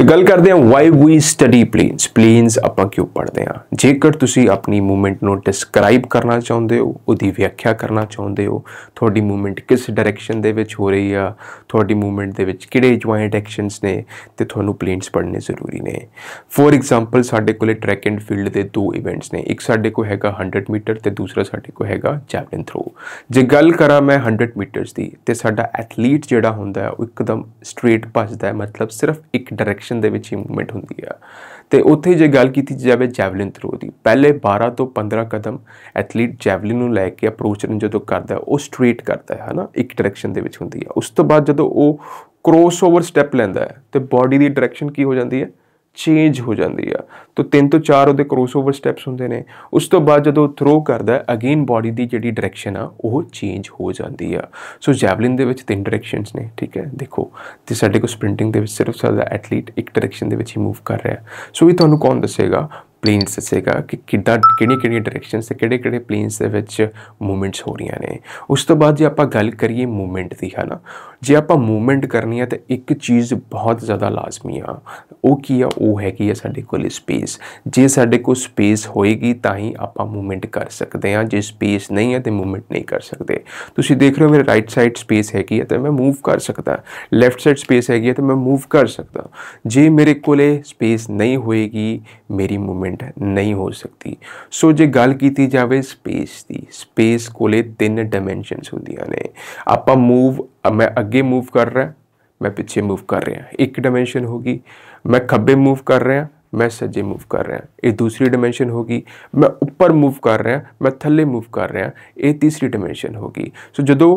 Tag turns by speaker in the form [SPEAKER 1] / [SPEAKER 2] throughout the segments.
[SPEAKER 1] ਸੋ ਗੱਲ ਕਰਦੇ ਹਾਂ why we study planes planes ਆਪਾਂ ਕਿਉਂ ਪੜਦੇ ਹਾਂ ਜੇਕਰ ਤੁਸੀਂ ਆਪਣੀ ਮੂਵਮੈਂਟ ਨੂੰ ਡਿਸਕ੍ਰਾਈਬ ਕਰਨਾ ਚਾਹੁੰਦੇ ਹੋ ਉਹਦੀ ਵਿਆਖਿਆ ਕਰਨਾ ਚਾਹੁੰਦੇ ਹੋ ਤੁਹਾਡੀ ਮੂਵਮੈਂਟ ਕਿਸ ਡਾਇਰੈਕਸ਼ਨ ਦੇ ਵਿੱਚ ਹੋ ਰਹੀ ਆ ਤੁਹਾਡੀ ਮੂਵਮੈਂਟ ਦੇ ਵਿੱਚ ਕਿਹੜੇ ਜੁਆਇੰਟ ਐਕਸ਼ਨਸ ਨੇ ਤੇ ਤੁਹਾਨੂੰ ਪਲੇਨਸ ਪੜ੍ਹਨੇ ਜ਼ਰੂਰੀ ਨੇ ਫੋਰ ਐਗਜ਼ਾਮਪਲ ਸਾਡੇ ਕੋਲੇ ਟਰੈਕ ਐਂਡ ਫੀਲਡ ਦੇ ਦੋ ਇਵੈਂਟਸ ਨੇ ਇੱਕ ਸਾਡੇ ਕੋਲ ਹੈਗਾ 100 ਮੀਟਰ ਤੇ ਦੂਸਰਾ ਸਾਡੇ ਕੋਲ ਹੈਗਾ ਜੈਵਲਿਨ ਥਰੋ ਜੇ ਗੱਲ ਕਰਾਂ ਮੈਂ 100 ਮੀਟਰਸ ਦੀ ਤੇ ਸਾਡਾ ਐਥਲੀਟ ਜਿਹੜਾ ਹੁੰਦਾ ਹੈ ਉਹ ਇੱਕਦਮ ਸਟ੍ਰੇਟ ਭੱਜਦਾ ਹੈ ਮਤਲਬ ਸਿਰਫ ਇੱਕ ਡਾਇਰੈਕਸ਼ਨ ਡਾਇਰੈਕਸ਼ਨ ਦੇ ਵਿੱਚ ਹੀ ਮੂਵਮੈਂਟ ਹੁੰਦੀ ਆ ਤੇ ਉੱਥੇ ਜੇ ਗੱਲ ਕੀਤੀ ਜਾਵੇ ਜੈਵਲਿਨ ਥਰੋ ਦੀ ਪਹਿਲੇ 12 ਤੋਂ 15 ਕਦਮ ਐਥਲੀਟ ਜੈਵਲਿਨ ਨੂੰ ਲੈ ਕੇ ਅਪਰੋਚ ਨੂੰ ਜਦੋਂ ਕਰਦਾ ਉਹ ਸਟ੍ਰੇਟ ਕਰਦਾ ਹੈ ਹਨਾ ਇੱਕ ਡਾਇਰੈਕਸ਼ਨ ਦੇ ਵਿੱਚ ਹੁੰਦੀ ਆ ਉਸ ਤੋਂ ਬਾਅਦ ਜਦੋਂ ਉਹ ਕ੍ਰੋਸ ਓਵਰ ਸਟੈਪ ਲੈਂਦਾ ਹੈ ਤੇ ਬਾਡੀ ਦੀ ਡਾਇਰੈਕਸ਼ਨ ਕੀ ਹੋ ਜਾਂਦੀ ਹੈ ਚੇਂਜ ਹੋ ਜਾਂਦੀ ਆ ਤੋ ਤਿੰਨ ਤੋਂ ਚਾਰ ਉਹਦੇ ਕ੍ਰੋਸਓਵਰ ਸਟੈਪਸ ਹੁੰਦੇ ਨੇ ਉਸ ਤੋਂ ਬਾਅਦ ਜਦੋਂ ਥਰੋ ਕਰਦਾ ਹੈ ਅਗੇਨ ਬਾਡੀ ਦੀ ਜਿਹੜੀ ਡਾਇਰੈਕਸ਼ਨ ਆ ਉਹ ਚੇਂਜ ਹੋ ਜਾਂਦੀ ਆ ਸੋ ਜੈਵਲਿਨ ਦੇ ਵਿੱਚ ਤਿੰਨ ਡਾਇਰੈਕਸ਼ਨਸ ਨੇ ਠੀਕ ਹੈ ਦੇਖੋ ਤੇ ਸਾਡੇ ਕੋ ਸਪ੍ਰਿੰਟਿੰਗ ਦੇ ਵਿੱਚ ਸਿਰਫ ਸਾਡਾ ਐਥਲੀਟ ਇੱਕ ਡਾਇਰੈਕਸ਼ਨ ਦੇ ਵਿੱਚ ਹੀ ਮੂਵ ਕਰ ਰਿਹਾ ਸੋ ਇਹ ਤੁਹਾਨੂੰ ਕੌਣ ਦੱਸੇਗਾ ਪਲੇਨਸ ਦੱਸੇਗਾ ਕਿ ਕਿੱਦਾਂ ਕਿਹੜੀ ਕਿਹੜੀ ਡਾਇਰੈਕਸ਼ਨਸ ਤੇ ਕਿਹੜੇ ਕਿਹੜੇ ਪਲੇਨਸ ਦੇ ਵਿੱਚ ਮੂਵਮੈਂਟਸ ਹੋ ਰਹੀਆਂ ਨੇ ਉਸ ਤੋਂ ਬਾਅਦ ਜੇ ਆਪਾਂ ਗੱਲ ਕਰੀਏ ਮੂਵਮੈਂਟ ਦੀ ਹਨਾ ਜੇ ਆਪਾਂ ਮੂਵਮੈਂਟ ਕਰਨੀ ਹੈ ਤਾਂ ਇੱਕ ਚੀਜ਼ ਬਹੁਤ ਜ਼ਿਆਦਾ ਲਾਜ਼ਮੀ ਆ ਉਹ ਕੀ ਆ ਉਹ ਹੈ ਕਿ ਸਾਡੇ ਕੋਲ ਸਪੇਸ ਜੇ ਸਾਡੇ ਕੋਲ ਸਪੇਸ ਹੋਏਗੀ ਤਾਂ ਹੀ ਆਪਾਂ ਮੂਵਮੈਂਟ ਕਰ ਸਕਦੇ ਆ ਜੇ ਸਪੇਸ ਨਹੀਂ ਹੈ ਤੇ ਮੂਵਮੈਂਟ ਨਹੀਂ ਕਰ ਸਕਦੇ ਤੁਸੀਂ ਦੇਖ ਰਹੇ ਹੋ ਮੇਰੇ ਰਾਈਟ ਸਾਈਡ ਸਪੇਸ ਹੈ ਹੈ ਤਾਂ ਮੈਂ ਮੂਵ ਕਰ ਸਕਦਾ ਲੈਫਟ ਸਾਈਡ ਸਪੇਸ ਹੈ ਹੈ ਤਾਂ ਮੈਂ ਮੂਵ ਕਰ ਸਕਦਾ ਜੇ ਮੇਰੇ ਕੋਲੇ ਸਪੇਸ ਨਹੀਂ ਹੋਏਗੀ ਮੇਰੀ ਮੂਵਮੈਂਟ ਇਨਵਾਇਰਨਮੈਂਟ ਨਹੀਂ ਹੋ ਸਕਦੀ ਸੋ ਜੇ ਗੱਲ ਕੀਤੀ ਜਾਵੇ ਸਪੇਸ ਦੀ ਸਪੇਸ ਕੋਲੇ ਤਿੰਨ ਡਾਈਮੈਂਸ਼ਨਸ ਹੁੰਦੀਆਂ ਨੇ ਆਪਾਂ ਮੂਵ ਮੈਂ ਅੱਗੇ ਮੂਵ ਕਰ ਰਿਹਾ ਮੈਂ ਪਿੱਛੇ ਮੂਵ ਕਰ ਰਿਹਾ ਇੱਕ ਡਾਈਮੈਂਸ਼ਨ ਹੋਗੀ ਮੈਂ ਖੱਬੇ ਮੂਵ ਕਰ ਰਿਹਾ ਮੈਂ ਸੱਜੇ ਮੂਵ ਕਰ ਰਿਹਾ ਇਹ ਦੂਸਰੀ ਡਾਈਮੈਂਸ਼ਨ ਹੋਗੀ ਮੈਂ ਉੱਪਰ ਮੂਵ ਕਰ ਰਿਹਾ ਮੈਂ ਥੱਲੇ ਮੂਵ ਕਰ ਰਿਹਾ ਇਹ ਤੀਸਰੀ ਡਾਈਮੈਂਸ਼ਨ ਹੋਗੀ ਸੋ ਜਦੋਂ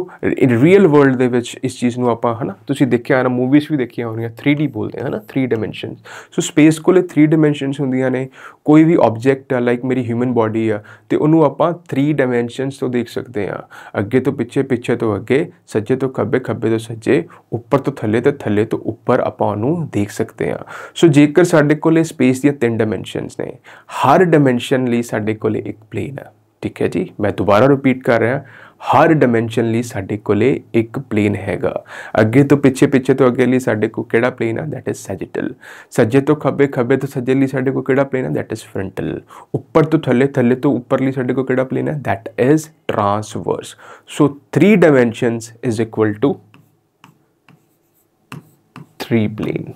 [SPEAKER 1] ਰੀਅਲ ਵਰਲਡ ਦੇ ਵਿੱਚ ਇਸ ਚੀਜ਼ ਨੂੰ ਆਪਾਂ ਹਨਾ ਤੁਸੀਂ ਦੇਖਿਆ ਹੋਣਾ ਮੂਵੀਜ਼ ਵੀ ਦੇਖੀਆਂ ਹੋਣੀਆਂ 3D ਬੋਲਦੇ ਹਨਾ 3 ਡਾਈਮੈਂਸ਼ਨਸ ਸੋ ਸਪੇਸ ਕੋਲੇ 3 ਡਾਈਮੈਂਸ਼ਨਸ ਹੁੰਦੀਆਂ ਨੇ ਕੋਈ ਵੀ ਆਬਜੈਕਟ ਆ ਲਾਈਕ ਮੇਰੀ ਹਿਊਮਨ ਬਾਡੀ ਆ ਤੇ ਉਹਨੂੰ ਆਪਾਂ 3 ਡਾਈਮੈਂਸ਼ਨਸ ਤੋਂ ਦੇਖ ਸਕਦੇ ਆ ਅੱਗੇ ਤੋਂ ਪਿੱਛੇ ਪਿੱਛੇ ਤੋਂ ਅੱਗੇ ਸੱਜੇ ਤੋਂ ਖੱਬੇ ਖੱਬੇ ਤੋਂ ਸੱਜੇ ਉੱਪਰ ਤੋਂ ਥੱਲੇ ਤੇ ਥੱਲੇ ਤੋਂ ਉੱਪਰ ਆਪਾਂ ਉਹਨੂੰ ਦੇਖ ਸਕਦੇ ਆ ਸੋ ਜੇਕਰ ਸਾਡੇ ਕੋਲੇ स्पेस दिया डायमेंशन ने हर डायमेंशन साढ़े को एक प्लेन है ठीक है जी मैं दोबारा रिपीट कर रहा हर डायमेंशन साढ़े को एक प्लेन हैगा अगे तो पिछे पिछे तो अगे लिए कोड़ा प्लेन है दैट इज सैजिटल सज्जे तो खब्बे खब्बे तो सज्जे लिए कोड़ा प्लेन है दैट इज फ्रंटल उपर तो थले थले तो उपरली साढ़े को प्लेन है that is transverse so three dimension is equal to three plane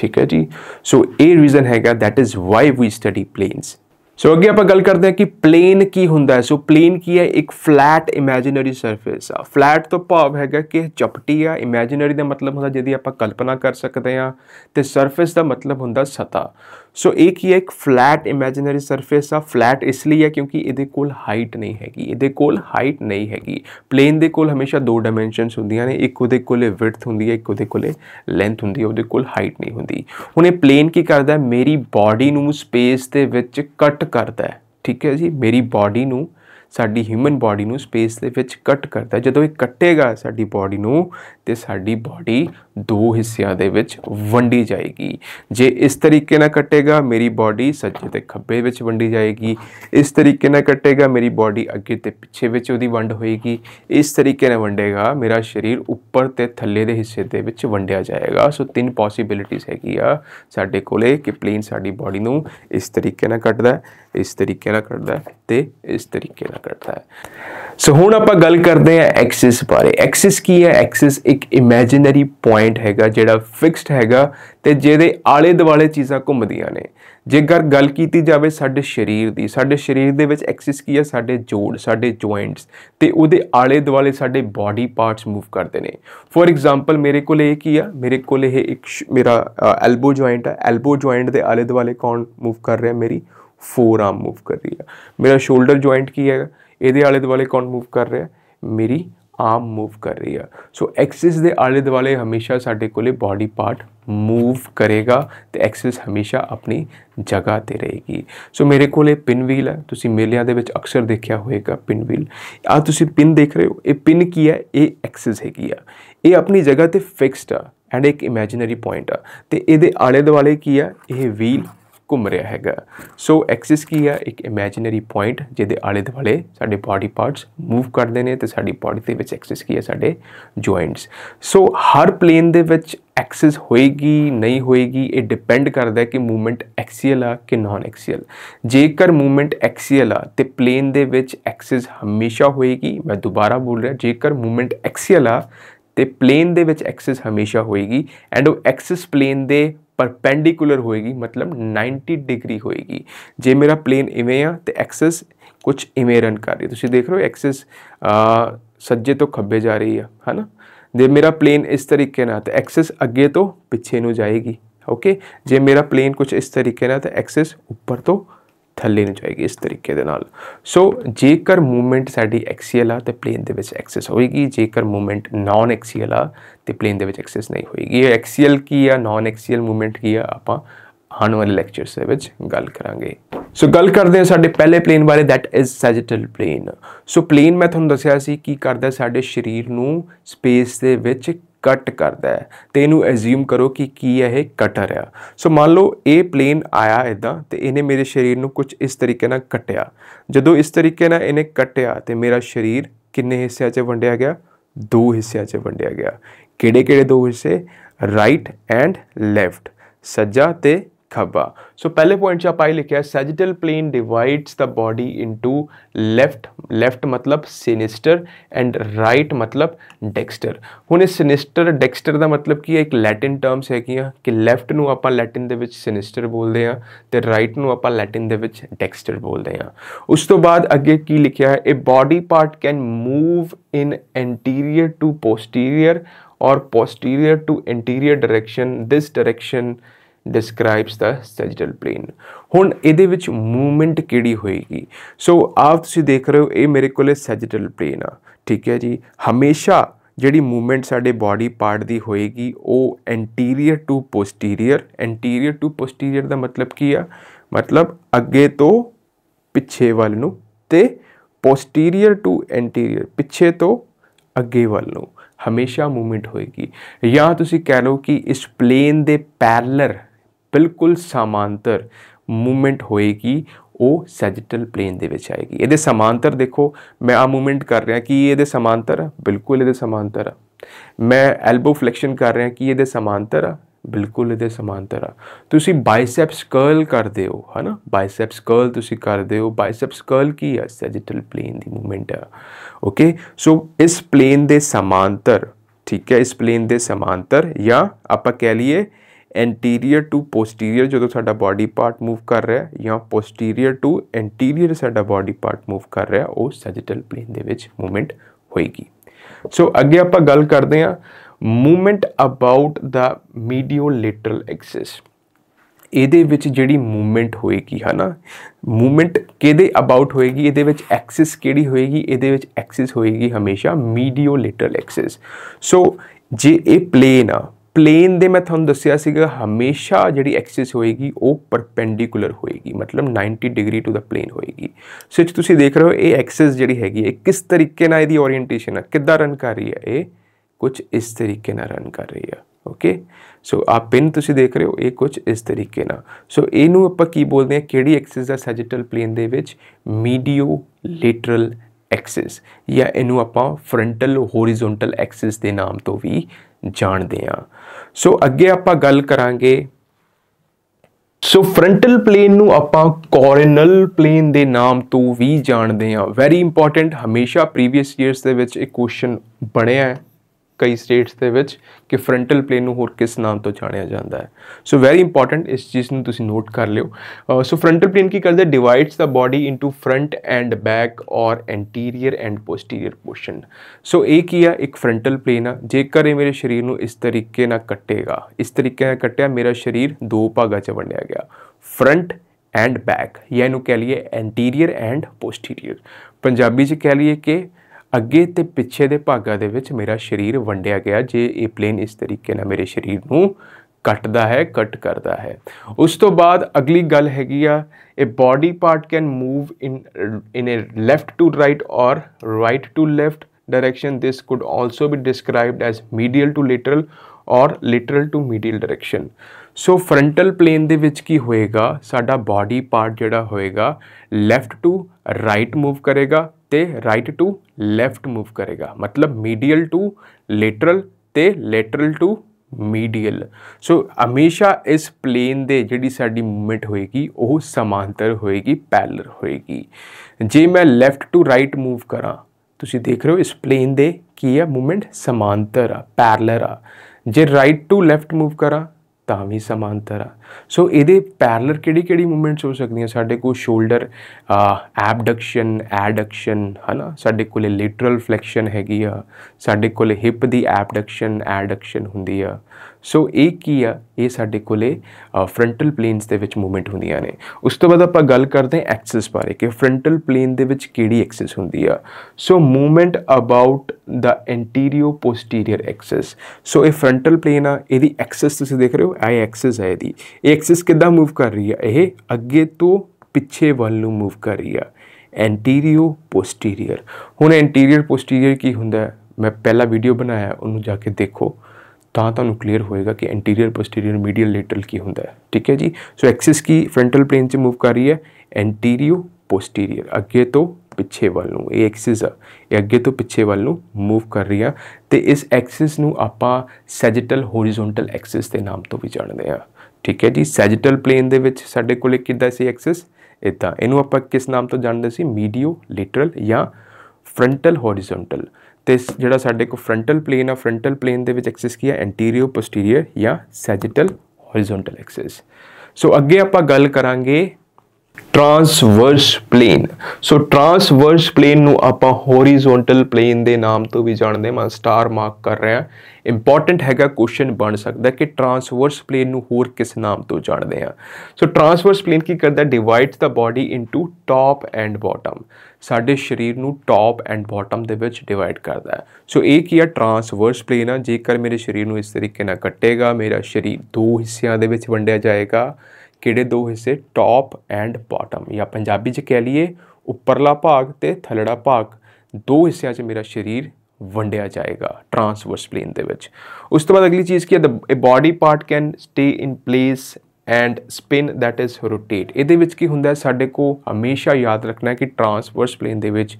[SPEAKER 1] ਠੀਕ ਹੈ ਜੀ ਸੋ ਇਹ ਰੀਜ਼ਨ ਹੈਗਾ that is why we study planes so ਅੱਗੇ ਆਪਾਂ ਗੱਲ ਕਰਦੇ ਹਾਂ ਕਿ ਪਲੇਨ ਕੀ ਹੁੰਦਾ ਹੈ ਸੋ ਪਲੇਨ ਕੀ ਹੈ ਇੱਕ ਫਲੈਟ ਇਮੇਜਿਨਰੀ ਸਰਫੇਸ ਆ ਫਲੈਟ ਤੋਂ ਭਾਵ ਹੈਗਾ ਕਿ ਚਪਟੀ ਆ ਇਮੇਜਿਨਰੀ ਦਾ ਮਤਲਬ ਹੁੰਦਾ ਜਿਹਦੀ ਆਪਾਂ ਕਲਪਨਾ ਕਰ ਸਕਦੇ ਆ ਤੇ ਸਰਫੇਸ ਦਾ ਮਤਲਬ ਹੁੰਦਾ ਸਤਾ ਸੋ ਇਹ ਕੀ ਹੈ ਇੱਕ ਫਲੈਟ ਇਮੇਜਿਨਰੀ ਸਰਫੇਸ ਆ ਫਲੈਟ ਇਸ ਲਈ ਹੈ ਕਿਉਂਕਿ ਇਹਦੇ ਕੋਲ ਹਾਈਟ ਨਹੀਂ ਹੈਗੀ ਇਹਦੇ ਕੋਲ ਹਾਈਟ ਨਹੀਂ ਹੈਗੀ ਪਲੇਨ ਦੇ ਕੋਲ ਹਮੇਸ਼ਾ ਦੋ ਡਾਈਮੈਂਸ਼ਨਸ ਹੁੰਦੀਆਂ ਨੇ ਇੱਕ ਉਹਦੇ ਕੋਲੇ ਵਿਡਥ ਹੁੰਦੀ ਹੈ ਇੱਕ ਉਹਦੇ ਕੋਲੇ ਲੈਂਥ ਹੁੰਦੀ ਹੈ ਉਹਦੇ ਕੋਲ ਹਾਈਟ ਨਹੀਂ ਹੁੰਦੀ ਹੁਣ ਇਹ ਪਲੇਨ ਕੀ ਕਰਦਾ ਹੈ ਮੇਰੀ ਬਾਡੀ ਨੂੰ ਸਪੇਸ ਦੇ ਵਿੱਚ ਕੱਟ ਕਰਦਾ ਹੈ ਠੀਕ ਹੈ ਜੀ ਮੇਰੀ ਬਾਡੀ ਨੂੰ ਸਾਡੀ ਹਿਊਮਨ ਬਾਡੀ ਨੂੰ ਸਪੇਸ ਦੇ ਵਿੱਚ ਕੱਟ ਕਰਦਾ ਜਦੋਂ ਇਹ ਕੱਟੇਗਾ ਸਾਡੀ ਬਾਡੀ ਨੂੰ ਤੇ ਸਾਡੀ ਬਾਡੀ ਦੋ ਹਿੱਸਿਆਂ ਦੇ ਵਿੱਚ ਵੰਡੀ ਜਾਏਗੀ ਜੇ ਇਸ ਤਰੀਕੇ ਨਾਲ ਕੱਟੇਗਾ ਮੇਰੀ ਬਾਡੀ ਸੱਜੇ ਤੇ ਖੱਬੇ ਵਿੱਚ ਵੰਡੀ ਜਾਏਗੀ ਇਸ ਤਰੀਕੇ ਨਾਲ ਕੱਟੇਗਾ ਮੇਰੀ ਬਾਡੀ ਅੱਗੇ ਤੇ ਪਿੱਛੇ ਵਿੱਚ ਉਹਦੀ ਵੰਡ ਹੋਏਗੀ ਇਸ ਤਰੀਕੇ ਨਾਲ ਵੰਡੇਗਾ ਮੇਰਾ ਸਰੀਰ ਉੱਪਰ ਤੇ ਥੱਲੇ ਦੇ ਹਿੱਸੇ ਦੇ ਵਿੱਚ ਵੰਡਿਆ ਜਾਏਗਾ ਸੋ ਤਿੰਨ ਪੋਸਿਬਿਲਿਟੀਜ਼ ਹੈਗੀ ਆ ਸਾਡੇ ਕੋਲੇ ਕਿ ਪਲੇਨ ਸਾਡੀ ਬਾਡੀ ਨੂੰ ਇਸ ਤਰੀਕੇ ਨਾਲ ਕੱਟਦਾ ਇਸ ਤਰੀਕੇ ਨਾਲ ਕੱਟਦਾ ਤੇ ਇਸ ਤਰੀਕੇ ਨਾਲ ਕੱਟਦਾ ਹੈ
[SPEAKER 2] ਸੋ ਹੁਣ ਆਪਾਂ ਗੱਲ ਕਰਦੇ
[SPEAKER 1] ਹਾਂ ਐਕਸਿਸ ਬਾਰੇ ਐਕਸਿਸ ਕੀ ਹੈ ਐਕਸਿਸ ਇੱਕ ਇਮੇਜਿਨਰੀ ਪੁਆਇੰਟ ਹੈਗਾ ਜਿਹੜਾ ਫਿਕਸਡ ਹੈਗਾ ਤੇ ਜਿਹਦੇ ਆਲੇ ਦੁਆਲੇ ਚੀਜ਼ਾਂ ਘੁੰਮਦੀਆਂ ਨੇ ਜੇਕਰ ਗੱਲ ਕੀਤੀ ਜਾਵੇ ਸਾਡੇ ਸਰੀਰ ਦੀ ਸਾਡੇ ਸਰੀਰ ਦੇ ਵਿੱਚ ਐਕਸਿਸ ਕੀ ਹੈ ਸਾਡੇ ਜੋੜ ਸਾਡੇ ਜੁਆਇੰਟਸ ਤੇ ਉਹਦੇ ਆਲੇ ਦੁਆਲੇ ਸਾਡੇ ਬਾਡੀ ਪਾਰਟਸ ਮੂਵ ਕਰਦੇ ਨੇ ਫੋਰ ਐਗਜ਼ਾਮਪਲ ਮੇਰੇ ਕੋਲ ਇਹ ਕੀ ਆ ਮੇਰੇ ਕੋਲ ਇਹ ਇੱਕ ਮੇਰਾ ਐਲਬੋ ਜੁਆਇੰਟ ਹੈ ਐਲਬੋ ਜੁਆਇੰਟ ਦੇ ਆਲੇ ਦੁਆਲੇ ਕੌਣ ਮੂਵ ਕਰ ਰਿਹਾ ਮੇਰੀ ਫੋਰ ਆਰਮ ਮੂਵ ਕਰ ਰਹੀ ਹੈ ਮੇਰਾ ਸ਼ੋਲਡਰ ਜੁਆਇੰਟ ਕੀ ਹੈ ਇਹਦੇ ਆਲੇ ਦੁਆਲੇ ਕੌਣ ਮੂਵ ਕਰ ਰਿਹਾ ਮੇਰੀ ਆਰਮ ਮੂਵ ਕਰ ਰਹੀ ਆ ਸੋ ਐਕਸਿਸ ਦੇ ਆਲੇ ਦੁਆਲੇ ਹਮੇਸ਼ਾ ਸਾਡੇ ਕੋਲੇ ਬਾਡੀ ਪਾਰਟ ਮੂਵ ਕਰੇਗਾ ਤੇ ਐਕਸਿਸ ਹਮੇਸ਼ਾ ਆਪਣੀ ਜਗ੍ਹਾ ਤੇ ਰਹੇਗੀ ਸੋ ਮੇਰੇ ਕੋਲੇ ਪਿਨ ਵੀਲ ਹੈ ਤੁਸੀਂ ਮੇਲਿਆਂ ਦੇ ਵਿੱਚ ਅਕਸਰ ਦੇਖਿਆ ਹੋਵੇਗਾ ਪਿਨ ਵੀਲ ਆ ਤੁਸੀਂ ਪਿਨ ਦੇਖ ਰਹੇ ਹੋ ਇਹ ਪਿਨ ਕੀ ਹੈ ਇਹ ਐਕਸਿਸ ਹੈਗੀ ਆ ਇਹ ਆਪਣੀ ਜਗ੍ਹਾ ਤੇ ਫਿਕਸਡ ਆ ਐਂਡ ਇੱਕ ਇਮੇਜਿਨਰੀ ਪੁਆਇੰਟ ਆ ਤੇ ਇਹਦੇ ਆਲੇ ਦੁਆਲੇ ਕੀ ਆ ਇਹ ਵੀਲ ਘੁੰਮ ਰਿਹਾ ਹੈਗਾ ਸੋ ਐਕਸਿਸ ਕੀ ਆ ਇੱਕ ਇਮੇਜਿਨਰੀ ਪੁਆਇੰਟ ਜਿਹਦੇ ਆਲੇ ਦੁਆਲੇ ਸਾਡੇ ਬਾਡੀ ਪਾਰਟਸ ਮੂਵ ਕਰਦੇ ਨੇ ਤੇ ਸਾਡੀ ਬਾਡੀ ਦੇ ਵਿੱਚ ਐਕਸਿਸ ਕੀ ਆ ਸਾਡੇ ਜੁਆਇੰਟਸ ਸੋ ਹਰ ਪਲੇਨ ਦੇ ਵਿੱਚ ਐਕਸਿਸ ਹੋਏਗੀ ਨਹੀਂ ਹੋਏਗੀ ਇਹ ਡਿਪੈਂਡ ਕਰਦਾ ਹੈ ਕਿ ਮੂਵਮੈਂਟ ਐਕਸੀਅਲ ਆ ਕਿ ਨਾਨ ਐਕਸੀਅਲ ਜੇਕਰ ਮੂਵਮੈਂਟ ਐਕਸੀਅਲ ਆ ਤੇ ਪਲੇਨ ਦੇ ਵਿੱਚ ਐਕਸਿਸ ਹਮੇਸ਼ਾ ਹੋਏਗੀ ਮੈਂ ਦੁਬਾਰਾ ਬੋਲ ਰਿਹਾ ਜੇਕਰ ਮੂਵਮੈਂਟ ਐਕਸੀਅਲ ਆ ਤੇ ਪਲੇਨ ਦੇ ਵਿੱਚ ਐਕਸਿਸ ਹਮੇਸ਼ਾ ਹੋਏਗੀ ਐਂਡ ਉਹ ਐਕਸਿਸ ਪਲੇਨ ਦੇ ਪਰਪੈਂਡੀਕੂਲਰ ਹੋਏਗੀ ਮਤਲਬ 90 ਡਿਗਰੀ ਹੋਏਗੀ ਜੇ ਮੇਰਾ ਪਲੇਨ ਇਵੇਂ ਆ ਤੇ ਐਕਸਿਸ ਕੁਝ ਇਵੇਂ ਰਨ ਕਰ ਰਹੀ ਤੁਸੀਂ ਦੇਖ ਰਹੇ ਹੋ ਐਕਸਿਸ ਸੱਜੇ ਤੋਂ ਖੱਬੇ ਜਾ ਰਹੀ ਆ ਹਨਾ ਜੇ ਮੇਰਾ ਪਲੇਨ ਇਸ ਤਰੀਕੇ ਨਾਲ ਤੇ ਐਕਸਿਸ ਅੱਗੇ ਤੋਂ ਪਿੱਛੇ ਨੂੰ ਜਾਏਗੀ ਓਕੇ ਜੇ ਮੇਰਾ ਪਲੇਨ ਕੁਝ ਇਸ ਤਰੀਕੇ ਨਾਲ ਤੇ ਐਕਸਿਸ ਉੱਪਰ ਤੋਂ ਥੱਲੇ ਨੂੰ ਜਾਏਗੀ ਇਸ ਤਰੀਕੇ ਦੇ ਨਾਲ ਸੋ ਜੇਕਰ ਮੂਵਮੈਂਟ ਸਾਡੀ ਐਕਸੀਅਲ ਆ ਤੇ ਪਲੇਨ ਦੇ ਵਿੱਚ ਐਕਸੈਸ ਹੋਏਗੀ ਜੇਕਰ ਮੂਵਮੈਂਟ ਨਾਨ ਐਕਸੀਅਲ ਆ ਤੇ ਪਲੇਨ ਦੇ ਵਿੱਚ ਐਕਸੈਸ ਨਹੀਂ ਹੋਏਗੀ ਇਹ ਐਕਸੀਅਲ ਕੀ ਆ ਨਾਨ ਐਕਸੀਅਲ ਮੂਵਮੈਂਟ ਕੀ ਆ ਆਪਾਂ ਆਉਣ ਵਾਲੇ ਲੈਕਚਰਸ ਦੇ ਵਿੱਚ ਗੱਲ ਕਰਾਂਗੇ ਸੋ ਗੱਲ ਕਰਦੇ ਹਾਂ ਸਾਡੇ ਪਹਿਲੇ ਪਲੇਨ ਬਾਰੇ that is sagittal plane so plane ਮੈਂ ਤੁਹਾਨੂੰ ਦੱਸਿਆ ਸੀ ਕੀ ਕਰਦਾ ਸਾਡੇ ਸਰੀਰ ਨੂੰ ਸਪੇਸ ਦੇ ਵਿੱਚ ਕੱਟ ਕਰਦਾ ਹੈ ਤੇ ਇਹਨੂੰ ਅਸਿਊਮ ਕਰੋ ਕਿ ਕੀ ਇਹ ਕਟਰ ਆ ਸੋ ਮੰਨ ਲਓ ਇਹ ਪਲੇਨ ਆਇਆ ਇਦਾਂ ਤੇ ਇਹਨੇ ਮੇਰੇ ਸਰੀਰ ਨੂੰ ਕੁਝ ਇਸ ਤਰੀਕੇ ਨਾਲ ਕਟਿਆ ਜਦੋਂ ਇਸ ਤਰੀਕੇ ਨਾਲ ਇਹਨੇ ਕਟਿਆ ਤੇ ਮੇਰਾ ਸਰੀਰ ਕਿੰਨੇ ਹਿੱਸਿਆਂ 'ਚ ਵੰਡਿਆ ਗਿਆ ਦੋ ਹਿੱਸਿਆਂ 'ਚ ਵੰਡਿਆ ਗਿਆ ਕਿਹੜੇ-ਕਿਹੜੇ ਦੋ ਹਿੱਸੇ ਰਾਈਟ ਐਂਡ ਲੈਫਟ ਸੱਜਾ ਤੇ ਖੱਬਾ ਸੋ ਪਹਿਲੇ ਪੁਆਇੰਟ 'ਚ ਆਪਾਂ ਇਹ ਲਿਖਿਆ sagittal plane divides the body into left left ਮਤਲਬ ਸਿਨਿਸਟਰ ਐਂਡ ਰਾਈਟ ਮਤਲਬ ਡੈਕਸਟਰ ਹੁਣ ਇਹ ਸਿਨਿਸਟਰ ਡੈਕਸਟਰ ਦਾ ਮਤਲਬ ਕੀ ਹੈ ਇੱਕ ਲੈਟਿਨ ਟਰਮਸ ਹੈਗੀਆਂ ਕਿ ਲੈਫਟ ਨੂੰ ਆਪਾਂ ਲੈਟਿਨ ਦੇ ਵਿੱਚ ਸਿਨਿਸਟਰ ਬੋਲਦੇ ਆ ਤੇ ਰਾਈਟ ਨੂੰ ਆਪਾਂ ਲੈਟਿਨ ਦੇ ਵਿੱਚ ਡੈਕਸਟਰ ਬੋਲਦੇ ਆ ਉਸ ਤੋਂ ਬਾਅਦ ਅੱਗੇ ਕੀ ਲਿਖਿਆ ਹੈ ਇਹ body part can move in anterior to posterior or posterior to anterior direction this direction describes the sagittal plane ਹੁਣ ਇਹਦੇ ਵਿੱਚ ਮੂਵਮੈਂਟ ਕਿਹੜੀ ਹੋਏਗੀ ਸੋ ਆਪ ਤੁਸੀਂ ਦੇਖ ਰਹੇ ਹੋ ਇਹ ਮੇਰੇ ਕੋਲੇ ਸੈਜੀਟਲ ਪਲੇਨ ਆ ਠੀਕ ਹੈ ਜੀ ਹਮੇਸ਼ਾ ਜਿਹੜੀ ਮੂਵਮੈਂਟ ਸਾਡੇ ਬਾਡੀ ਪਾਰਟ ਦੀ ਹੋਏਗੀ ਉਹ anterior to posterior anterior to posterior ਦਾ ਮਤਲਬ ਕੀ ਆ ਮਤਲਬ ਅੱਗੇ ਤੋਂ ਪਿੱਛੇ ਵੱਲ ਨੂੰ ਤੇ ਪੋਸਟੀਰੀਅਰ ਟੂ ਐਂਟੀਰੀਅਰ ਪਿੱਛੇ ਤੋਂ ਅੱਗੇ ਵੱਲ ਨੂੰ ਹਮੇਸ਼ਾ ਮੂਵਮੈਂਟ ਹੋਏਗੀ ਜਾਂ ਤੁਸੀਂ ਕਹਿ ਲਓ ਕਿ ਇਸ ਪਲੇਨ ਦੇ ਪੈਰਲਰ ਬਿਲਕੁਲ ਸਮਾਂਤਰ ਮੂਵਮੈਂਟ ਹੋਏਗੀ ਉਹ ਸੈਜੀਟਲ ਪਲੇਨ ਦੇ ਵਿੱਚ ਆਏਗੀ ਇਹਦੇ ਸਮਾਂਤਰ ਦੇਖੋ ਮੈਂ ਆ ਮੂਵਮੈਂਟ ਕਰ ਰਿਹਾ ਕਿ ਇਹਦੇ ਸਮਾਂਤਰ ਬਿਲਕੁਲ ਇਹਦੇ ਸਮਾਂਤਰ ਮੈਂ ਐਲਬੋ ਫਲੈਕਸ਼ਨ ਕਰ ਰਿਹਾ ਕਿ ਇਹਦੇ ਸਮਾਂਤਰ ਬਿਲਕੁਲ ਇਹਦੇ ਸਮਾਂਤਰ ਤੁਸੀਂ ਬਾਈਸੈਪਸ ਕਰਲ ਕਰਦੇ ਹੋ ਹਨਾ ਬਾਈਸੈਪਸ ਕਰਲ ਤੁਸੀਂ ਕਰਦੇ ਹੋ ਬਾਈਸੈਪਸ ਕਰਲ ਕੀ ਹੈ ਸੈਜੀਟਲ ਪਲੇਨ ਦੀ ਮੂਵਮੈਂਟ ਆ ਓਕੇ ਸੋ ਇਸ ਪਲੇਨ ਦੇ ਸਮਾਂਤਰ ਠੀਕ ਹੈ ਇਸ ਪਲੇਨ ਦੇ ਸਮਾਂਤਰ ਜਾਂ ਆਪਾਂ ਕਹਿ ਲਈਏ ਐਂਟੀਰੀਅਰ ਟੂ ਪੋਸਟੀਰੀਅਰ ਜਦੋਂ ਸਾਡਾ ਬਾਡੀ ਪਾਰਟ ਮੂਵ ਕਰ ਰਿਹਾ ਹੈ ਜਾਂ ਪੋਸਟੀਰੀਅਰ ਟੂ ਐਂਟੀਰੀਅਰ ਸਾਡਾ ਬਾਡੀ ਪਾਰਟ ਮੂਵ ਕਰ ਰਿਹਾ ਉਹ ਸੈਜੀਟਲ ਪਲੇਨ ਦੇ ਵਿੱਚ ਮੂਵਮੈਂਟ ਹੋਏਗੀ ਸੋ ਅੱਗੇ ਆਪਾਂ ਗੱਲ ਕਰਦੇ ਹਾਂ movement about the mediolateral axis ਇਹਦੇ ਵਿੱਚ ਜਿਹੜੀ ਮੂਵਮੈਂਟ ਹੋਏਗੀ ਹਨਾ ਮੂਵਮੈਂਟ ਕਿਹਦੇ ਅਬਾਊਟ ਹੋਏਗੀ ਇਹਦੇ ਵਿੱਚ ਐਕਸਿਸ ਕਿਹੜੀ ਹੋਏਗੀ ਇਹਦੇ ਵਿੱਚ ਐਕਸਿਸ ਹੋਏਗੀ ਹਮੇਸ਼ਾ ਮੀਡੀਓਲੇਟਰਲ ਐਕਸਿਸ ਸੋ ਜੇ ਇਹ ਪਲੇਨ ਆ ਪਲੇਨ ਦੇ ਮੈਂ ਤੁਹਾਨੂੰ ਦੱਸਿਆ ਸੀਗਾ ਹਮੇਸ਼ਾ ਜਿਹੜੀ ਐਕਸਿਸ ਹੋਏਗੀ ਉਹ ਪਰਪੈਂਡੀਕੂਲਰ ਹੋਏਗੀ ਮਤਲਬ 90 ਡਿਗਰੀ ਟੂ ਦਾ ਪਲੇਨ ਹੋਏਗੀ ਸੋ ਜੇ ਤੁਸੀਂ ਦੇਖ ਰਹੇ ਹੋ ਇਹ ਐਕਸਿਸ ਜਿਹੜੀ ਹੈਗੀ ਹੈ ਕਿਸ ਤਰੀਕੇ ਨਾਲ ਇਹਦੀ ਓਰੀਐਂਟੇਸ਼ਨ ਹੈ ਕਿੱਦਾਂ ਰਨ ਕਰ ਰਹੀ ਹੈ ਇਹ ਕੁਝ ਇਸ ਤਰੀਕੇ ਨਾਲ ਰਨ ਕਰ ਰਹੀ ਹੈ ਓਕੇ ਸੋ ਆ ਪਿੰਨ ਤੁਸੀਂ ਦੇਖ ਰਹੇ ਹੋ ਇਹ ਕੁਝ ਇਸ ਤਰੀਕੇ ਨਾਲ ਸੋ ਇਹਨੂੰ ਆਪਾਂ ਕੀ ਬੋਲਦੇ ਹਾਂ ਕਿਹੜੀ ਐਕਸਿਸ ਦਾ ਸੈਜਿਟਲ ਪਲੇਨ ਦੇ ਵਿੱਚ ਮੀਡੀਓ ਲੇਟਰਲ ਐਕਸਿਸ ਜਾਂ ਇਹਨੂੰ ਆਪਾਂ ਫਰੰਟਲ ਹੋਰੀਜ਼ੋਨਟਲ ਐਕਸਿਸ ਦੇ ਨਾਮ ਤੋਂ ਵੀ ਜਾਣਦੇ ਆ ਸੋ ਅੱਗੇ ਆਪਾਂ ਗੱਲ ਕਰਾਂਗੇ ਸੋ ਫਰੰਟਲ ਪਲੇਨ ਨੂੰ ਆਪਾਂ ਕੋਰਨਲ ਪਲੇਨ ਦੇ ਨਾਮ ਤੋਂ ਵੀ ਜਾਣਦੇ ਆ ਵੈਰੀ ਇੰਪੋਰਟੈਂਟ ਹਮੇਸ਼ਾ ਪ੍ਰੀਵੀਅਸ ਈਅਰਸ ਦੇ ਵਿੱਚ ਇੱਕ ਕੁਐਸਚਨ ਬਣਿਆ ਹੈ ਕਈ ਸਟੇਟਸ ਦੇ ਵਿੱਚ ਕਿ ਫਰੰਟਲ ਪਲੇਨ ਨੂੰ ਹੋਰ ਕਿਸ ਨਾਮ ਤੋਂ ਜਾਣਿਆ ਜਾਂਦਾ ਹੈ ਸੋ ਵੈਰੀ ਇੰਪੋਰਟੈਂਟ ਇਸ ਚੀਜ਼ ਨੂੰ ਤੁਸੀਂ ਨੋਟ ਕਰ ਲਿਓ ਸੋ ਫਰੰਟਲ ਪਲੇਨ ਕੀ ਕਰਦਾ divides the body into front and back or anterior and posterior portion so ਇਹ ਕੀ ਆ ਇੱਕ ਫਰੰਟਲ ਪਲੇਨ ਆ ਜੇਕਰ ਇਹ ਮੇਰੇ ਸਰੀਰ ਨੂੰ ਇਸ ਤਰੀਕੇ ਨਾਲ ਕੱਟੇਗਾ ਇਸ ਤਰੀਕੇ ਨਾਲ ਕੱਟਿਆ ਮੇਰਾ ਸਰੀਰ ਦੋ ਭਾਗਾਂ 'ਚ ਵੰਡਿਆ ਗਿਆ ਫਰੰਟ ਐਂਡ ਬੈਕ ਜਾਂ ਇਹਨੂੰ ਕਹ ਲਈਏ ਐਂਟੀਰੀਅਰ ਐਂਡ ਪੋਸਟੀਰੀਅਰ ਪੰਜਾਬੀ 'ਚ ਕਹ ਲਈਏ ਕਿ ਅੱਗੇ ਤੇ ਪਿੱਛੇ ਦੇ ਭਾਗਾਂ ਦੇ ਵਿੱਚ ਮੇਰਾ ਸਰੀਰ ਵੰਡਿਆ ਗਿਆ ਜੇ ਇਹ ਪਲੇਨ ਇਸ ਤਰੀਕੇ ਨਾਲ ਮੇਰੇ ਸਰੀਰ ਨੂੰ ਕੱਟਦਾ ਹੈ ਕੱਟ ਕਰਦਾ ਹੈ ਉਸ ਤੋਂ ਬਾਅਦ ਅਗਲੀ ਗੱਲ ਹੈਗੀ ਆ ਇਹ body part can move in in uh left to right or right to left direction this could also be described as medial to lateral or lateral to medial direction so frontal plane ਦੇ ਵਿੱਚ ਕੀ ਹੋਏਗਾ ਸਾਡਾ body part ਜਿਹੜਾ ਹੋਏਗਾ left to right move ਕਰੇਗਾ ਤੇ right to left move ਕਰੇਗਾ ਮਤਲਬ ਮੀਡੀਅਲ ਟੂ ਲੇਟਰਲ ਤੇ ਲੇਟਰਲ ਟੂ ਮੀਡੀਅਲ ਸੋ ਹਮੇਸ਼ਾ ਇਸ ਪਲੇਨ ਦੇ ਜਿਹੜੀ ਸਾਡੀ ਮੂਵਮੈਂਟ ਹੋਏਗੀ ਉਹ ਸਮਾਂਤਰ ਹੋਏਗੀ ਪੈਰਲਰ ਹੋਏਗੀ ਜੇ ਮੈਂ ਲੈਫਟ ਟੂ ਰਾਈਟ ਮੂਵ ਕਰਾਂ ਤੁਸੀਂ ਦੇਖ ਰਹੇ ਹੋ ਇਸ ਪਲੇਨ ਦੇ ਕੀ ਹੈ ਮੂਵਮੈਂਟ ਸਮਾਂਤਰ ਆ ਪੈਰਲਲ ਆ ਜੇ ਰਾਈਟ ਟੂ ਲੈਫਟ ਮੂਵ ਕਰਾਂ ਤਾਂ ਵੀ ਸਮਾਂਤਰ ਆ ਸੋ ਇਹਦੇ ਪੈਰਲਰ ਕਿਹੜੀ ਕਿਹੜੀ ਮੂਵਮੈਂਟਸ ਹੋ ਸਕਦੀਆਂ ਸਾਡੇ ਕੋਲ ਸ਼ੋਲਡਰ ਐਬਡਕਸ਼ਨ ਐਡਕਸ਼ਨ ਹਨਾ ਸਾਡੇ ਕੋਲੇ ਲੇਟਰਲ ਫਲੈਕਸ਼ਨ ਹੈਗੀ ਆ ਸਾਡੇ ਕੋਲੇ ਹਿਪ ਦੀ ਐਬਡਕਸ਼ਨ ਐਡਕਸ਼ਨ ਹੁੰਦੀ ਆ ਸੋ ਇਹ ਕੀ ਆ ਇਹ ਸਾਡੇ ਕੋਲੇ ਫਰੰਟਲ ਪਲੇਨਸ ਦੇ ਵਿੱਚ ਮੂਵਮੈਂਟ ਹੁੰਦੀਆਂ ਨੇ ਉਸ ਤੋਂ ਬਾਅਦ ਆਪਾਂ ਗੱਲ ਕਰਦੇ ਹਾਂ ਐਕਸਿਸ ਬਾਰੇ ਕਿ ਫਰੰਟਲ ਪਲੇਨ ਦੇ ਵਿੱਚ ਕਿਹੜੀ ਐਕਸਿਸ ਹੁੰਦੀ ਆ so movement about the anteroposterior axis so ਇਹ ਫਰੰਟਲ ਪਲੇਨ ਆ ਇਹਦੀ ਐਕਸਿਸ ਤੁਸੀਂ ਦੇਖ ਰਹੇ ਹੋ ਆਈ ਐਕਸਿਸ ਹੈ ਇਹਦੀ ਇਹ ਐਕਸਿਸ ਕਿੱਦਾਂ ਮੂਵ ਕਰ ਰਹੀ ਆ ਇਹ ਅੱਗੇ ਤੋਂ ਪਿੱਛੇ ਵੱਲ ਨੂੰ ਮੂਵ ਕਰ ਰਹੀ ਆ ਐਂਟੀਰੀਓ ਪੋਸਟੀਰੀਅਰ ਹੁਣ ਐਂਟੀਰੀਅਰ ਪੋਸਟੀਰੀਅਰ ਕੀ ਹੁੰਦਾ ਮੈਂ ਪਹਿਲਾ ਵੀਡੀਓ ਬਣਾਇਆ ਉਹਨੂੰ ਜਾ ਕੇ ਦੇਖੋ ਤਾਂ ਤੁਹਾਨੂੰ ਕਲੀਅਰ ਹੋਏਗਾ ਕਿ ਐਂਟੀਰੀਅਰ ਪੋਸਟੀਰੀਅਰ ਮੀਡੀਅਲ ਲੇਟਰਲ ਕੀ ਹੁੰਦਾ ਹੈ ਠੀਕ ਹੈ ਜੀ ਸੋ ਐਕਸਿਸ ਕੀ ਫਰੰਟਲ ਪਲੇਨ 'ਚ ਮੂਵ ਕਰ ਰਹੀ ਹੈ ਐਂਟੀਰੀਓ ਪੋਸਟੀਰੀਅਰ ਅੱਗੇ ਤੋਂ ਪਿੱਛੇ ਵੱਲ ਨੂੰ ਇਹ ਐਕਸਿਸ ਆ ਇਹ ਅੱਗੇ ਤੋਂ ਪਿੱਛੇ ਵੱਲ ਨੂੰ ਮੂਵ ਕਰ ਰਹੀ ਆ ਤੇ ਇਸ ਐਕਸਿਸ ਨੂੰ ਆਪਾਂ ਸੈਜਿਟਲ ਹੋਰੀਜ਼ੋਨਟਲ ਐਕਸਿਸ ਦੇ ਨਾਮ ਤੋਂ ਵੀ ਜਾਣਦੇ ਆ ਠੀਕ ਹੈ ਜੀ ਸੈਜਿਟਲ ਪਲੇਨ ਦੇ ਵਿੱਚ ਸਾਡੇ ਕੋਲੇ ਕਿੱਦਾਂ ਸੀ ਐਕਸਿਸ ਇਦਾਂ ਇਹਨੂੰ ਆਪਾਂ ਕਿਸ ਨਾਮ ਤੋਂ ਜਾਣਦੇ ਸੀ ਮੀਡੀਓ ਲੇਟਰਲ ਜਾਂ ਫਰੰਟਲ ਹੋਰੀਜ਼ੋਨਟਲ ਤੇ ਜਿਹੜਾ ਸਾਡੇ ਕੋ ਫਰੰਟਲ ਪਲੇਨ ਆ ਫਰੰਟਲ ਪਲੇਨ ਦੇ ਵਿੱਚ ਐਕਸਿਸ ਕੀ ਹੈ ਐਂਟੀਰੀਅਰ ਪੋਸਟੀਰੀਅਰ ਜਾਂ ਸੈਜਿਟਲ ਹੋਰੀਜ਼ੋਨਟਲ ਐਕਸਿਸ ਸੋ ਅੱਗੇ ਆਪਾਂ ਗੱਲ ਕਰਾਂਗੇ transverse plane so transverse plane ਨੂੰ ਆਪਾਂ ਹੋਰੀਜ਼ੋਨਟਲ ਪਲੇਨ ਦੇ ਨਾਮ ਤੋਂ ਵੀ ਜਾਣਦੇ ਹਾਂ ਸਟਾਰ ਮਾਰਕ ਕਰ ਰਿਹਾ ਇੰਪੋਰਟੈਂਟ ਹੈਗਾ ਕੁਐਸਚਨ ਬਣ ਸਕਦਾ ਕਿ ਟ੍ਰਾਂਸਵਰਸ ਪਲੇਨ ਨੂੰ ਹੋਰ ਕਿਸ ਨਾਮ ਤੋਂ ਜਾਣਦੇ ਹਾਂ ਸੋ ਟ੍ਰਾਂਸਵਰਸ ਪਲੇਨ ਕੀ ਕਰਦਾ divides the body into top and bottom ਸਾਡੇ ਸਰੀਰ ਨੂੰ ਟਾਪ ਐਂਡ ਬਾਟਮ ਦੇ ਵਿੱਚ ਡਿਵਾਈਡ ਕਰਦਾ ਹੈ ਸੋ ਇਹ ਕੀ ਹੈ ਟ੍ਰਾਂਸਵਰਸ ਪਲੇਨ ਆ ਜੇਕਰ ਮੇਰੇ ਸਰੀਰ ਨੂੰ ਇਸ ਤਰੀਕੇ ਨਾਲ ਕੱਟੇਗਾ ਮੇਰਾ ਸਰੀਰ ਦੋ ਹਿੱਸਿਆਂ ਦੇ ਵਿੱਚ ਵੰਡਿਆ ਜਾਏਗਾ ਕਿਹੜੇ ਦੋ ਹਿੱਸੇ ਟੌਪ ਐਂਡ ਬਾਟਮ ਜਾਂ ਪੰਜਾਬੀ 'ਚ ਕਹਿ ਲਈਏ ਉੱਪਰਲਾ ਭਾਗ ਤੇ ਥੱਲੜਾ ਭਾਗ ਦੋ ਹਿੱਸਿਆਂ 'ਚ ਮੇਰਾ ਸਰੀਰ ਵੰਡਿਆ ਜਾਏਗਾ ਟ੍ਰਾਂਸਵਰਸ ਪਲੇਨ ਦੇ ਵਿੱਚ ਉਸ ਤੋਂ ਬਾਅਦ ਅਗਲੀ ਚੀਜ਼ ਕੀ ਹੈ the body part can stay in place and spin that is rotate ਇਹਦੇ ਵਿੱਚ ਕੀ ਹੁੰਦਾ ਸਾਡੇ ਕੋ ਹਮੇਸ਼ਾ ਯਾਦ ਰੱਖਣਾ ਕਿ ਟ੍ਰਾਂਸਵਰਸ ਪਲੇਨ ਦੇ ਵਿੱਚ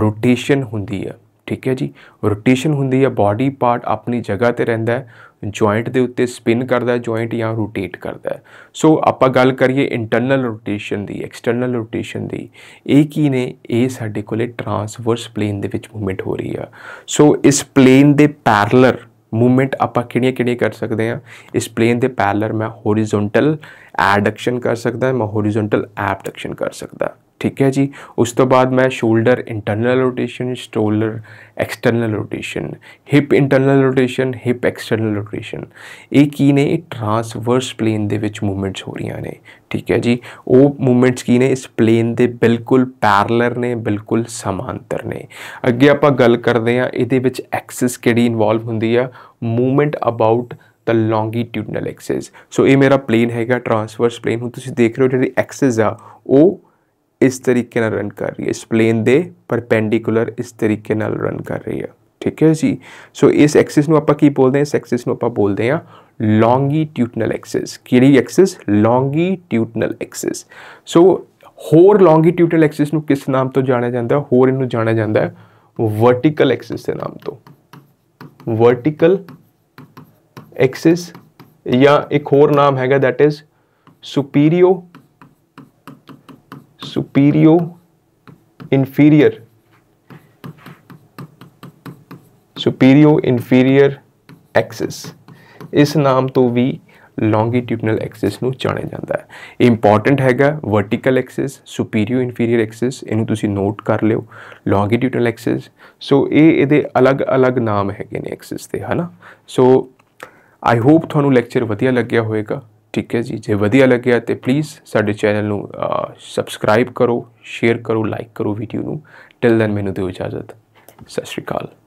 [SPEAKER 1] ਰੋਟੇਸ਼ਨ ਹੁੰਦੀ ਹੈ ਠੀਕ ਹੈ ਜੀ ਰੋਟੇਸ਼ਨ ਹੁੰਦੀ ਹੈ ਬਾਡੀ ਪਾਰਟ ਆਪਣੀ ਜਗ੍ਹਾ ਤੇ ਰਹਿੰਦਾ ਹੈ ਜੁਆਇੰਟ ਦੇ ਉੱਤੇ ਸਪਿਨ ਕਰਦਾ ਹੈ ਜੁਆਇੰਟ ਜਾਂ ਰੋਟੇਟ ਕਰਦਾ ਹੈ ਸੋ ਆਪਾਂ ਗੱਲ ਕਰੀਏ ਇੰਟਰਨਲ ਰੋਟੇਸ਼ਨ ਦੀ ਐਕਸਟਰਨਲ ਰੋਟੇਸ਼ਨ ਦੀ ਇਹ ਕੀ ਨੇ ਇਹ ਸਾਡੇ ਕੋਲੇ ਟਰਾਂਸਵਰਸ ਪਲੇਨ ਦੇ ਵਿੱਚ ਮੂਵਮੈਂਟ ਹੋ ਰਹੀ ਆ ਸੋ ਇਸ ਪਲੇਨ ਦੇ ਪੈਰਲਰ ਮੂਵਮੈਂਟ ਆਪਾਂ ਕਿਹੜੀਆਂ ਕਿਹੜੀਆਂ ਕਰ ਸਕਦੇ ਆ ਇਸ ਪਲੇਨ ਦੇ ਪੈਰਲਰ ਮੈਂ ਹੋਰੀਜ਼ੋਨਟਲ ਐਡਕਸ਼ਨ ਕਰ ਸਕਦਾ ਮੈਂ ਹੋਰੀਜ਼ੋਨਟਲ ਐਬਡਕਸ਼ਨ ਕਰ ਸਕਦਾ ਠੀਕ ਹੈ ਜੀ ਉਸ ਤੋਂ ਬਾਅਦ ਮੈਂ shoulder internal rotation shoulder external rotation hip internal rotation hip external rotation ਇਹ ਕੀ ਨੇ ਇਹ ਟਰਾਂਸਵਰਸ ਪਲੇਨ ਦੇ ਵਿੱਚ ਮੂਵਮੈਂਟਸ ਹੋ ਰਹੀਆਂ ਨੇ ਠੀਕ ਹੈ ਜੀ ਉਹ ਮੂਵਮੈਂਟਸ ਕੀ ਨੇ ਇਸ ਪਲੇਨ ਦੇ ਬਿਲਕੁਲ ਪੈਰਲਰ ਨੇ ਬਿਲਕੁਲ ਸਮਾਂਤਰ ਨੇ ਅੱਗੇ ਆਪਾਂ ਗੱਲ ਕਰਦੇ ਹਾਂ ਇਹਦੇ ਵਿੱਚ ਐਕਸਿਸ ਕਿਹੜੀ ਇਨਵੋਲਵ ਹੁੰਦੀ ਆ movement about the longitudinal axis so ਇਹ ਮੇਰਾ ਪਲੇਨ ਹੈਗਾ ਟਰਾਂਸਵਰਸ ਪਲੇਨ ਹੁਣ ਤੁਸੀਂ ਦੇਖ ਰਹੇ ਹੋ ਜਿਹੜੀ ਐਕਸਿਸ ਆ ਉਹ ਇਸ ਤਰੀਕੇ ਨਾਲ ਰਨ ਕਰ ਰਹੀ ਹੈ ਇਸ ਪਲੇਨ ਦੇ ਪਰਪੈਂਡੀਕੂਲਰ ਇਸ ਤਰੀਕੇ ਨਾਲ ਰਨ ਕਰ ਰਹੀ ਹੈ ਠੀਕ ਹੈ ਜੀ ਸੋ ਇਸ ਐਕਸਿਸ ਨੂੰ ਆਪਾਂ ਕੀ ਬੋਲਦੇ ਹਾਂ ਇਸ ਐਕਸਿਸ ਨੂੰ ਆਪਾਂ ਬੋਲਦੇ ਹਾਂ ਲੌਂਗੀਟਿਊਡਨਲ ਐਕਸਿਸ ਕਿਹੜੀ ਐਕਸਿਸ ਲੌਂਗੀਟਿਊਡਨਲ ਐਕਸਿਸ ਸੋ ਹੋਰ ਲੌਂਗੀਟਿਊਡਨਲ ਐਕਸਿਸ ਨੂੰ ਕਿਸ ਨਾਮ ਤੋਂ ਜਾਣਿਆ ਜਾਂਦਾ ਹੈ ਹੋਰ ਇਹਨੂੰ ਜਾਣਿਆ ਜਾਂਦਾ ਹੈ ਵਰਟੀਕਲ ਐਕਸਿਸ ਦੇ ਨਾਮ ਤੋਂ ਵਰਟੀਕਲ ਐਕਸਿਸ ਜਾਂ ਇੱਕ ਹੋਰ ਨਾਮ ਹੈਗਾ that is superior superior inferior superior inferior axis ਇਸ ਨਾਮ ਤੋਂ ਵੀ ਲੌਂਗੀਟਿਊਡਨਲ ਐਕਸਿਸ ਨੂੰ ਜਾਣਿਆ ਜਾਂਦਾ ਹੈ ਇਹ ਇੰਪੋਰਟੈਂਟ ਹੈਗਾ vertical axis superior inferior axis ਇਹਨੂੰ ਤੁਸੀਂ ਨੋਟ ਕਰ ਲਿਓ ਲੌਂਗੀਟਿਊਡਨਲ ਐਕਸਿਸ ਸੋ ਇਹ ਇਹਦੇ ਅਲੱਗ-ਅਲੱਗ ਨਾਮ ਹੈਗੇ ਨੇ ਐਕਸਿਸ ਦੇ ਹਨਾ ਸੋ ਆਈ ਹੋਪ ਤੁਹਾਨੂੰ ਲੈਕਚਰ ਵਧੀਆ ਲੱਗਿਆ ਹੋਵੇਗਾ ਠੀਕ ਹੈ ਜੀ ਜੇ ਵਧੀਆ ਲੱਗਿਆ ਤੇ ਪਲੀਜ਼ ਸਾਡੇ ਚੈਨਲ ਨੂੰ ਸਬਸਕ੍ਰਾਈਬ ਕਰੋ ਸ਼ੇਅਰ ਕਰੋ ਲਾਈਕ ਕਰੋ ਵੀਡੀਓ ਨੂੰ ਟਿਲ ਦੈਨ ਮੈਨੂੰ ਦਿਓ ਇਜਾਜ਼ਤ ਸਤਿ ਸ਼੍ਰੀ ਅਕਾਲ